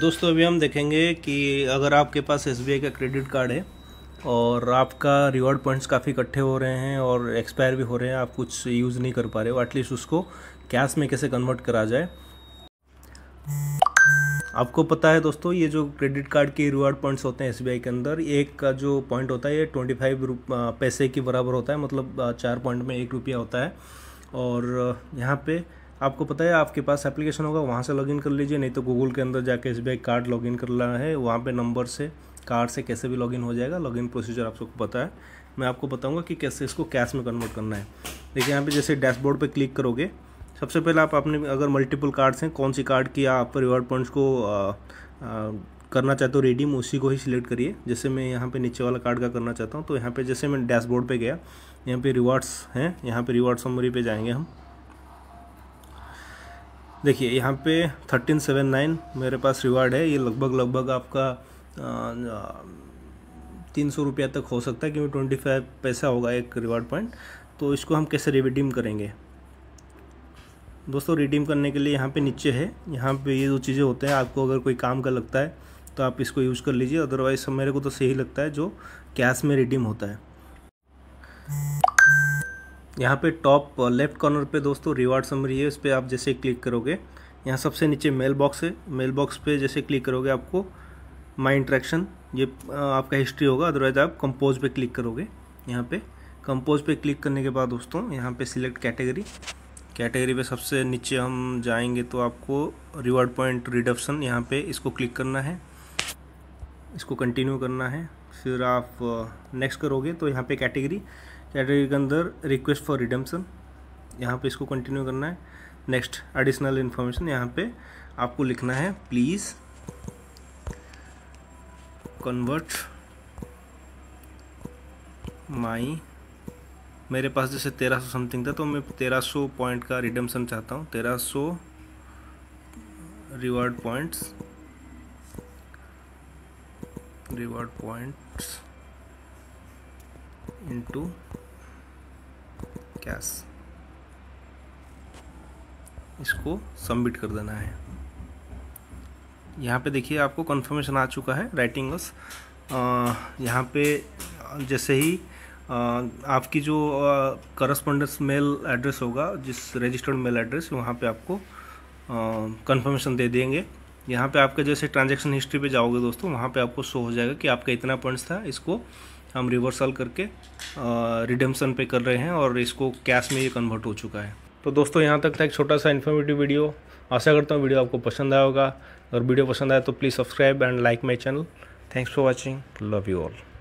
दोस्तों अभी हम देखेंगे कि अगर आपके पास एस का क्रेडिट कार्ड है और आपका रिवॉर्ड पॉइंट्स काफ़ी इकट्ठे हो रहे हैं और एक्सपायर भी हो रहे हैं आप कुछ यूज़ नहीं कर पा रहे हो एटलीस्ट उसको कैश में कैसे कन्वर्ट करा जाए आपको पता है दोस्तों ये जो क्रेडिट कार्ड के रिवॉर्ड पॉइंट्स होते हैं एस के अंदर एक का जो पॉइंट होता है ये ट्वेंटी फाइव पैसे के बराबर होता है मतलब चार पॉइंट में एक रुपया होता है और यहाँ पे आपको पता है आपके पास एप्लीकेशन होगा वहाँ से लॉगिन कर लीजिए नहीं तो गूगल के अंदर जाके एस कार्ड लॉगिन कर लेना है वहाँ पे नंबर से कार्ड से कैसे भी लॉगिन हो जाएगा लॉगिन प्रोसीजर आप सबको पता है मैं आपको बताऊँगा कि कैसे इसको कैश में कन्वर्ट करना है देखिए यहाँ पर जैसे डैशबोर्ड पर क्लिक करोगे सबसे पहले आप अपने अगर मल्टीपल कार्ड्स हैं कौन सी कार्ड की आप रिवॉर्ड पॉइंट्स को करना चाहते हो रिडीम उसी को ही सिलेक्ट करिए जैसे मैं यहाँ पे नीचे वाला कार्ड का करना चाहता हूँ तो यहाँ पे जैसे मैं डैशबोर्ड पे गया यहाँ पे रिवार्ड्स हैं यहाँ पे रिवार्ड समरी पे जाएंगे हम देखिए यहाँ पे थर्टीन सेवन नाइन मेरे पास रिवार्ड है ये लगभग लगभग आपका तीन सौ रुपया तक हो सकता है क्योंकि ट्वेंटी फाइव पैसा होगा एक रिवार्ड पॉइंट तो इसको हम कैसे रिडीम करेंगे दोस्तों रिडीम करने के लिए यहाँ पे नीचे है यहाँ पे ये जो चीज़ें होते हैं आपको अगर कोई काम का लगता है तो आप इसको यूज़ कर लीजिए अदरवाइज मेरे को तो सही लगता है जो कैश में रिडीम होता है यहाँ पे टॉप लेफ्ट कॉर्नर पे दोस्तों रिवार्ड समरी है उस पर आप जैसे क्लिक करोगे यहाँ सबसे नीचे मेल बॉक्स है मेल बॉक्स पे जैसे क्लिक करोगे आपको माई इंट्रैक्शन ये uh, आपका हिस्ट्री होगा अदरवाइज आप कंपोज पे क्लिक करोगे यहाँ पे कंपोज पे क्लिक करने के बाद दोस्तों यहाँ पे सिलेक्ट कैटेगरी कैटेगरी पे सबसे नीचे हम जाएंगे तो आपको रिवार्ड पॉइंट रिडक्शन यहाँ पे इसको क्लिक करना है इसको कंटिन्यू करना है फिर आप नेक्स्ट uh, करोगे तो यहाँ पे कैटेगरी कैटेगरी के अंदर रिक्वेस्ट फॉर रिडम्सन यहाँ पे इसको कंटिन्यू करना है नेक्स्ट एडिशनल इन्फॉर्मेशन यहाँ पे आपको लिखना है प्लीज़ कन्वर्ट माई मेरे पास जैसे तेरह सौ समथिंग था तो मैं तेरह सौ पॉइंट का रिडम्सन चाहता हूँ तेरह सौ reward points reward points into cash इसको सबमिट कर देना है यहाँ पे देखिए आपको कंफर्मेशन आ चुका है राइटिंग बस यहाँ पे जैसे ही आ, आपकी जो करस्पोंडेंस मेल एड्रेस होगा जिस रजिस्टर्ड मेल एड्रेस वहाँ पे आपको कंफर्मेशन दे देंगे यहाँ पे आपका जैसे ट्रांजैक्शन हिस्ट्री पे जाओगे दोस्तों वहाँ पे आपको शो हो जाएगा कि आपका इतना पॉइंट्स था इसको हम रिवर्सल करके रिडम्सन पे कर रहे हैं और इसको कैश में ये कन्वर्ट हो चुका है तो दोस्तों यहाँ तक था एक छोटा सा इन्फॉर्मेटिव वीडियो आशा करता हूँ वीडियो आपको पसंद आया होगा अगर वीडियो पसंद आया तो please subscribe and like my channel thanks for watching love you all